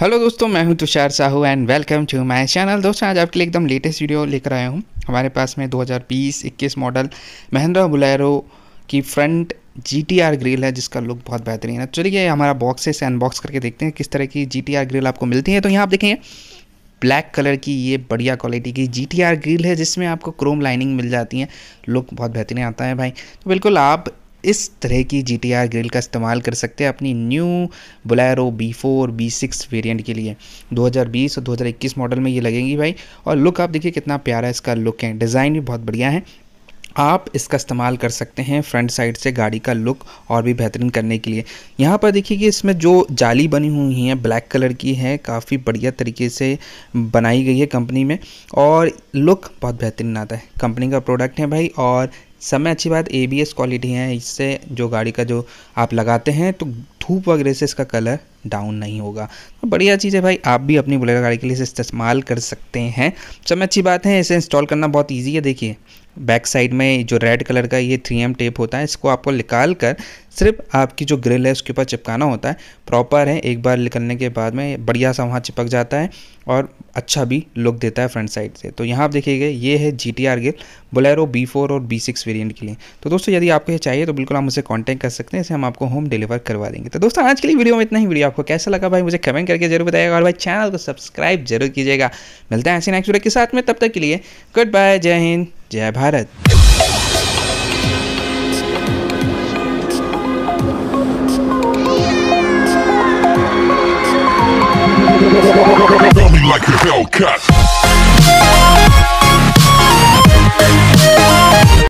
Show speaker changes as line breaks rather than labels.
Hello दोस्तों मैं हूं Tushar Sahu and welcome to my channel दोस्तों आज आपके लिए एकदम लेटेस्ट वीडियो लेकर आया हूं हमारे पास में 2020-21 मॉडल महिंद्रा बुलेरो की front G T R grille है जिसका लुक बहुत बेहतरीन है चलिए हमारा बॉक्स से अनबॉक्स करके देखते हैं किस तरह की जी टी आर ग्रिल आपको मिलती है तो यहाँ आप देखेंगे ब्लैक कलर की ये बढ़िया क्वालिटी की जी टी आर ग्रिल है जिसमें आपको क्रोम लाइनिंग मिल जाती है लुक बहुत बेहतरीन आता है भाई तो बिल्कुल आप इस तरह की जी टी आर ग्रिल का इस्तेमाल कर सकते हैं अपनी new Bolero B four B six variant के लिए 2020 और 2021 मॉडल में ये लगेंगी भाई और लुक आप देखिए कितना प्यारा इसका लुक है डिज़ाइन भी बहुत बढ़िया है आप इसका इस्तेमाल कर सकते हैं फ्रंट साइड से गाड़ी का लुक और भी बेहतरीन करने के लिए यहाँ पर देखिए कि इसमें जो जाली बनी हुई है ब्लैक कलर की है काफ़ी बढ़िया तरीके से बनाई गई है कंपनी में और लुक बहुत बेहतरीन आता है कंपनी का प्रोडक्ट है भाई और सब में अच्छी बात ए बी एस क्वालिटी है इससे जो गाड़ी का जो आप लगाते हैं तो धूप वगैरह से इसका कलर डाउन नहीं होगा तो बढ़िया चीज़ है भाई आप भी अपनी बुलेट गाड़ी के लिए इसे इस्तेमाल कर सकते हैं सब में अच्छी बात है इसे इंस्टॉल करना बहुत ईजी है देखिए बैक साइड में जो रेड कलर का ये थ्री एम टेप होता है इसको आपको निकाल कर सिर्फ आपकी जो ग्रिल है उसके ऊपर चिपकाना होता है प्रॉपर है एक बार निकलने के बाद में बढ़िया सा वहाँ चिपक जाता है और अच्छा भी लुक देता है फ्रंट साइड से तो यहाँ आप देखिएगा ये है G T R grille Bolero B four और बी सिक्स वेरियंट के लिए तो दोस्तों यदि आपको ये चाहिए तो बिल्कुल आप मुझे कॉन्टैक्ट कर सकते हैं इसे हम आपको होम डिलीवर करवा देंगे तो दोस्तों आज के लिए वीडियो में इतना ही वीडियो आपको कैसा लगा भाई मुझे कमेंट करके जरूर बताएगा और भाई चैनल को सब्सक्राइब जरूर कीजिएगा मिलता है ऐसे नेक्स्ट वीडियो के साथ में तब तक के लिए गुड बाय जय हिंद जय Bharat me like a Hellcat.